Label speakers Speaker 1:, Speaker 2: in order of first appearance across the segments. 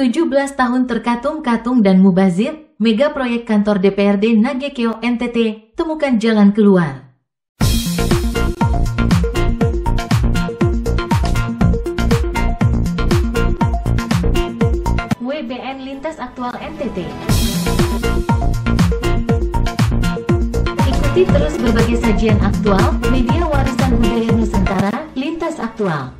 Speaker 1: 17 tahun terkatung-katung dan mubazir, mega proyek kantor DPRD Nagekeo NTT, temukan jalan keluar. WBN Lintas Aktual NTT Ikuti terus berbagai sajian aktual, media warisan budaya Nusantara, Lintas Aktual.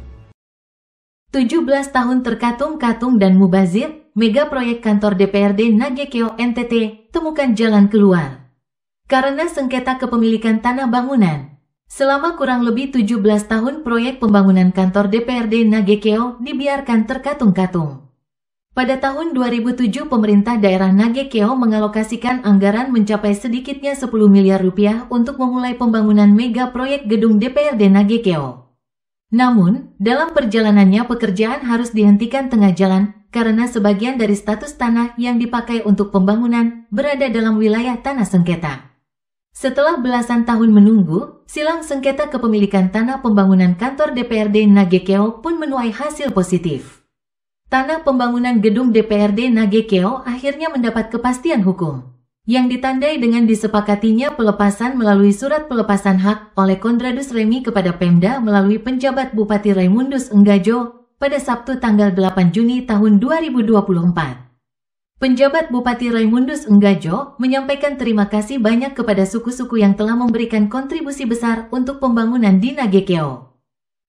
Speaker 1: 17 tahun terkatung-katung dan mubazir, mega proyek kantor DPRD Nagekeo NTT temukan jalan keluar. Karena sengketa kepemilikan tanah bangunan, selama kurang lebih 17 tahun proyek pembangunan kantor DPRD Nagekeo dibiarkan terkatung-katung. Pada tahun 2007 pemerintah daerah Nagekeo mengalokasikan anggaran mencapai sedikitnya 10 miliar rupiah untuk memulai pembangunan mega proyek gedung DPRD Nagekeo. Namun, dalam perjalanannya pekerjaan harus dihentikan tengah jalan karena sebagian dari status tanah yang dipakai untuk pembangunan berada dalam wilayah tanah sengketa. Setelah belasan tahun menunggu, silang sengketa kepemilikan tanah pembangunan kantor DPRD Nagekeo pun menuai hasil positif. Tanah pembangunan gedung DPRD Nagekeo akhirnya mendapat kepastian hukum yang ditandai dengan disepakatinya pelepasan melalui surat pelepasan hak oleh Kondradus Remi kepada Pemda melalui penjabat Bupati Raimundus Enggajo pada Sabtu tanggal 8 Juni tahun 2024. Penjabat Bupati Raimundus Enggajo menyampaikan terima kasih banyak kepada suku-suku yang telah memberikan kontribusi besar untuk pembangunan di Nagekeo.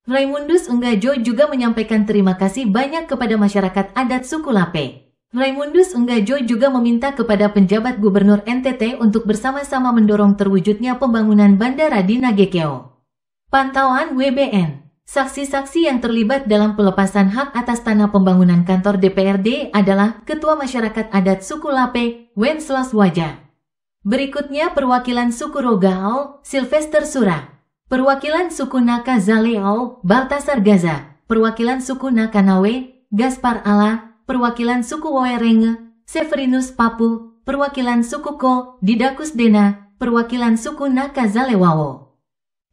Speaker 1: Raimundus Enggajo juga menyampaikan terima kasih banyak kepada masyarakat adat suku Lape Raimundus Enggajo juga meminta kepada penjabat gubernur NTT untuk bersama-sama mendorong terwujudnya pembangunan bandara di Nagekeo. Pantauan WBN Saksi-saksi yang terlibat dalam pelepasan hak atas tanah pembangunan kantor DPRD adalah Ketua Masyarakat Adat Suku Lape, Wenslas Waja. Berikutnya perwakilan suku Rogao, Sylvester Sura. Perwakilan suku Naka Zaleo, Baltasar Gaza. Perwakilan suku Nakanawe, Gaspar Ala, perwakilan suku Wairenge, Severinus Papu, perwakilan suku Ko, Didakus Dena, perwakilan suku Nakazalewawo.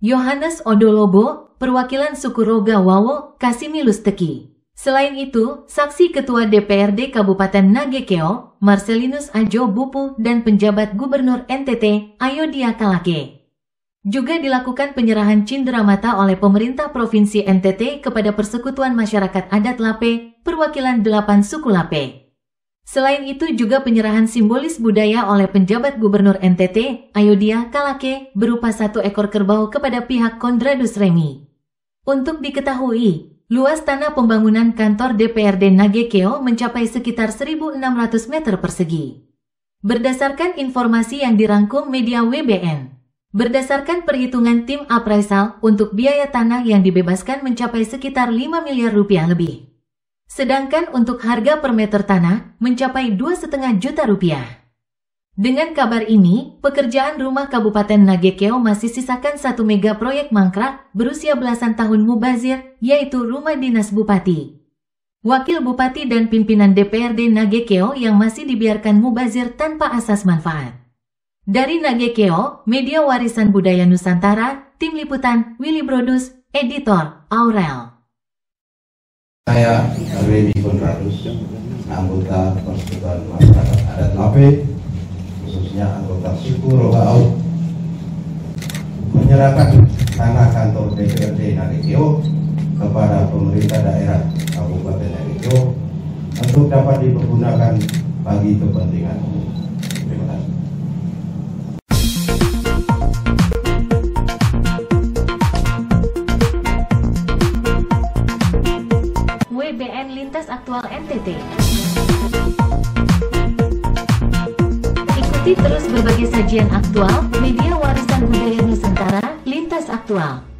Speaker 1: Yohanes Odolobo, perwakilan suku Wawo, Kasimilus Teki. Selain itu, saksi Ketua DPRD Kabupaten Nagekeo, Marcelinus Ajo Bupu dan penjabat Gubernur NTT, Ayodia Kalake. Juga dilakukan penyerahan cindera mata oleh pemerintah Provinsi NTT kepada Persekutuan Masyarakat Adat Lape, perwakilan delapan suku Lape. Selain itu juga penyerahan simbolis budaya oleh penjabat gubernur NTT, Ayodhya Kalake, berupa satu ekor kerbau kepada pihak Kondradus Remi. Untuk diketahui, luas tanah pembangunan kantor DPRD Nagekeo mencapai sekitar 1.600 meter persegi. Berdasarkan informasi yang dirangkum media WBN, Berdasarkan perhitungan tim appraisal, untuk biaya tanah yang dibebaskan mencapai sekitar 5 miliar rupiah lebih. Sedangkan untuk harga per meter tanah mencapai 2,5 juta rupiah. Dengan kabar ini, pekerjaan rumah Kabupaten Nagekeo masih sisakan satu mega proyek mangkrak berusia belasan tahun mubazir, yaitu rumah dinas bupati. Wakil Bupati dan pimpinan DPRD Nagekeo yang masih dibiarkan mubazir tanpa asas manfaat. Dari Nagekeo, Media Warisan Budaya Nusantara, Tim Liputan, Willy Brodus, Editor, Aurel. Saya Wendy Konradus, anggota Persekutuan Masyarakat Adat Lape, khususnya anggota suku Rogaau, menyerahkan tanah kantor DPRD Narikio kepada pemerintah daerah Kabupaten Narikio untuk dapat dipergunakan bagi kepentingan umum. Ikuti terus berbagai sajian aktual, media warisan budaya Nusantara, lintas aktual.